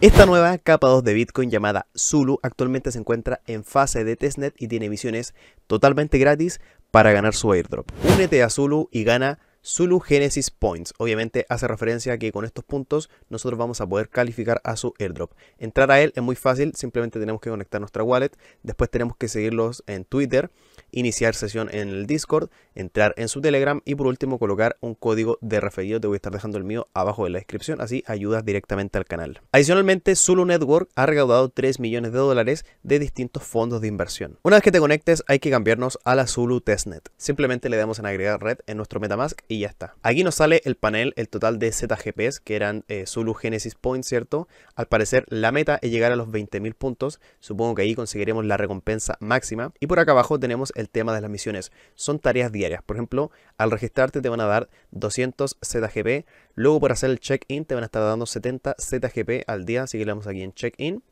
Esta nueva capa 2 de Bitcoin llamada Zulu actualmente se encuentra en fase de testnet y tiene misiones totalmente gratis para ganar su airdrop. Únete a Zulu y gana Zulu Genesis Points. Obviamente hace referencia a que con estos puntos nosotros vamos a poder calificar a su airdrop. Entrar a él es muy fácil, simplemente tenemos que conectar nuestra wallet, después tenemos que seguirlos en Twitter, iniciar sesión en el Discord, entrar en su Telegram y por último colocar un código de referido. Te voy a estar dejando el mío abajo en la descripción, así ayudas directamente al canal. Adicionalmente, Zulu Network ha recaudado 3 millones de dólares de distintos fondos de inversión. Una vez que te conectes hay que cambiarnos a la Zulu Testnet. Simplemente le damos en agregar red en nuestro Metamask y ya está. Aquí nos sale el panel, el total de ZGPs, que eran eh, Zulu Genesis Points, ¿cierto? Al parecer la meta es llegar a los 20.000 puntos, supongo que ahí conseguiremos la recompensa máxima. Y por acá abajo tenemos el tema de las misiones, son tareas diarias, por ejemplo, al registrarte te van a dar 200 ZGP, luego por hacer el check-in te van a estar dando 70 ZGP al día, así que le damos aquí en check-in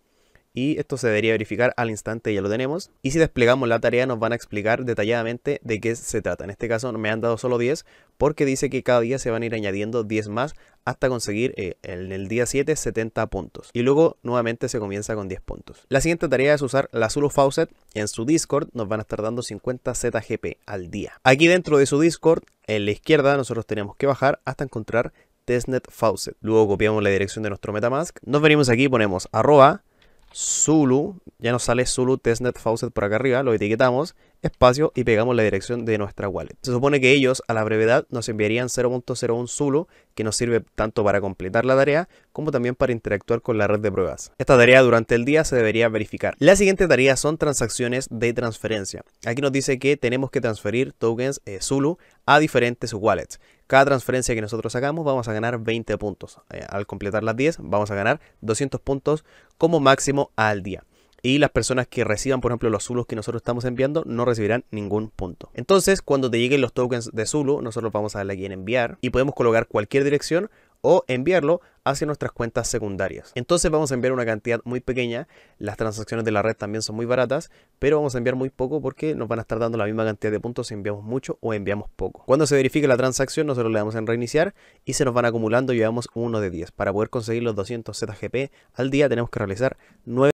y esto se debería verificar al instante, ya lo tenemos. Y si desplegamos la tarea nos van a explicar detalladamente de qué se trata. En este caso me han dado solo 10 porque dice que cada día se van a ir añadiendo 10 más hasta conseguir eh, en el día 7 70 puntos. Y luego nuevamente se comienza con 10 puntos. La siguiente tarea es usar la Zulu Faucet. En su Discord nos van a estar dando 50 ZGP al día. Aquí dentro de su Discord, en la izquierda, nosotros tenemos que bajar hasta encontrar testnet faucet. Luego copiamos la dirección de nuestro metamask. Nos venimos aquí, y ponemos arroba Zulu, ya nos sale Zulu Testnet Faucet por acá arriba, lo etiquetamos, espacio y pegamos la dirección de nuestra wallet. Se supone que ellos a la brevedad nos enviarían 0.01 Zulu, que nos sirve tanto para completar la tarea como también para interactuar con la red de pruebas. Esta tarea durante el día se debería verificar. La siguiente tarea son transacciones de transferencia. Aquí nos dice que tenemos que transferir tokens eh, Zulu a diferentes wallets. Cada transferencia que nosotros hagamos vamos a ganar 20 puntos. Eh, al completar las 10 vamos a ganar 200 puntos como máximo al día. Y las personas que reciban, por ejemplo, los Zulus que nosotros estamos enviando, no recibirán ningún punto. Entonces, cuando te lleguen los tokens de Zulu, nosotros vamos a darle aquí en enviar y podemos colocar cualquier dirección o enviarlo hacia nuestras cuentas secundarias. Entonces vamos a enviar una cantidad muy pequeña, las transacciones de la red también son muy baratas, pero vamos a enviar muy poco porque nos van a estar dando la misma cantidad de puntos si enviamos mucho o enviamos poco. Cuando se verifique la transacción nosotros le damos en reiniciar y se nos van acumulando, llevamos uno de 10. Para poder conseguir los 200 ZGP al día tenemos que realizar 9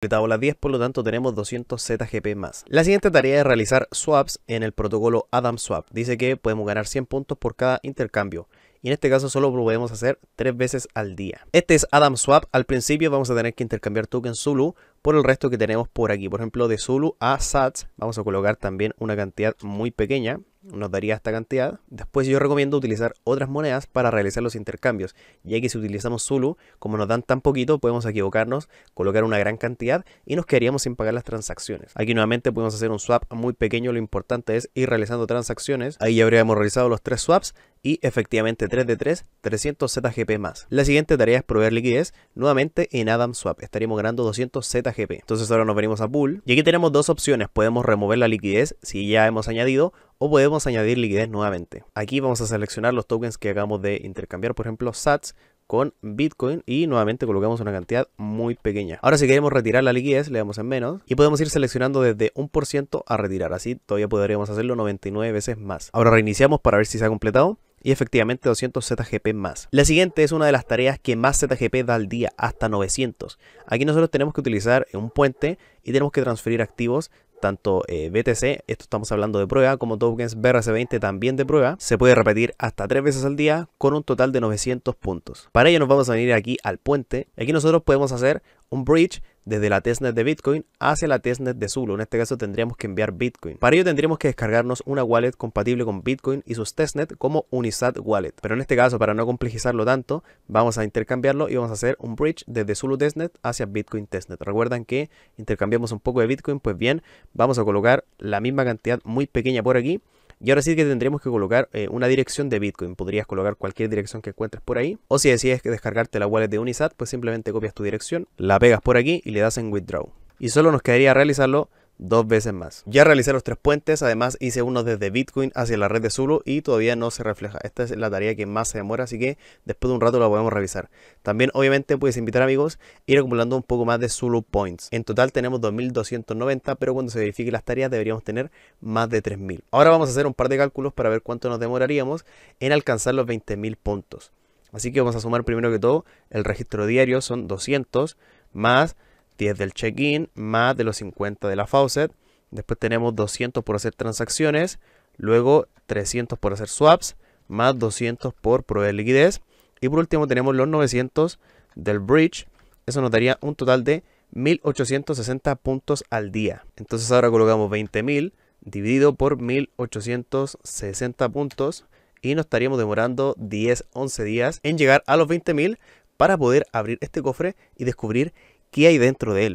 de tabla 10, por lo tanto tenemos 200 ZGP más. La siguiente tarea es realizar swaps en el protocolo AdamSwap. Dice que podemos ganar 100 puntos por cada intercambio y en este caso solo podemos hacer tres veces al día. Este es Adam Swap, al principio vamos a tener que intercambiar token Zulu por el resto que tenemos por aquí, por ejemplo de Zulu a Sats vamos a colocar también una cantidad muy pequeña, nos daría esta cantidad. Después yo recomiendo utilizar otras monedas para realizar los intercambios, ya que si utilizamos Zulu, como nos dan tan poquito, podemos equivocarnos, colocar una gran cantidad y nos quedaríamos sin pagar las transacciones. Aquí nuevamente podemos hacer un swap muy pequeño, lo importante es ir realizando transacciones. Ahí ya habríamos realizado los tres swaps y efectivamente 3 de 3, 300 ZGP más. La siguiente tarea es proveer liquidez nuevamente en Adam Swap. Estaríamos ganando 200 ZGP. Entonces ahora nos venimos a pool y aquí tenemos dos opciones. Podemos remover la liquidez si ya hemos añadido o podemos añadir liquidez nuevamente. Aquí vamos a seleccionar los tokens que acabamos de intercambiar, por ejemplo, SATS con Bitcoin y nuevamente colocamos una cantidad muy pequeña. Ahora si queremos retirar la liquidez le damos en menos y podemos ir seleccionando desde 1% a retirar, así todavía podríamos hacerlo 99 veces más. Ahora reiniciamos para ver si se ha completado y efectivamente 200 ZGP más. La siguiente es una de las tareas que más ZGP da al día, hasta 900. Aquí nosotros tenemos que utilizar un puente y tenemos que transferir activos tanto eh, BTC, esto estamos hablando de prueba, como tokens BRC20 también de prueba. Se puede repetir hasta tres veces al día con un total de 900 puntos. Para ello nos vamos a venir aquí al puente. Aquí nosotros podemos hacer un bridge desde la testnet de Bitcoin hacia la testnet de Zulu. En este caso tendríamos que enviar Bitcoin. Para ello tendríamos que descargarnos una wallet compatible con Bitcoin y sus testnet como Unisat Wallet. Pero en este caso, para no complejizarlo tanto, vamos a intercambiarlo y vamos a hacer un bridge desde Zulu testnet hacia Bitcoin testnet. Recuerdan que intercambiamos un poco de Bitcoin, pues bien, vamos a colocar la misma cantidad muy pequeña por aquí y ahora sí que tendríamos que colocar eh, una dirección de Bitcoin. Podrías colocar cualquier dirección que encuentres por ahí. O si decides descargarte la wallet de Unisat, pues simplemente copias tu dirección, la pegas por aquí y le das en withdraw. Y solo nos quedaría realizarlo dos veces más. Ya realicé los tres puentes, además hice uno desde Bitcoin hacia la red de Zulu y todavía no se refleja. Esta es la tarea que más se demora, así que después de un rato la podemos revisar. También obviamente puedes invitar amigos y ir acumulando un poco más de Zulu Points. En total tenemos 2290, pero cuando se verifiquen las tareas deberíamos tener más de 3000. Ahora vamos a hacer un par de cálculos para ver cuánto nos demoraríamos en alcanzar los 20000 puntos. Así que vamos a sumar primero que todo el registro diario, son 200 más 10 del check-in más de los 50 de la faucet. Después tenemos 200 por hacer transacciones, luego 300 por hacer swaps, más 200 por proveer liquidez. Y por último tenemos los 900 del bridge. Eso nos daría un total de 1860 puntos al día. Entonces ahora colocamos 20.000 dividido por 1860 puntos y nos estaríamos demorando 10, 11 días en llegar a los 20.000 para poder abrir este cofre y descubrir qué hay dentro de él.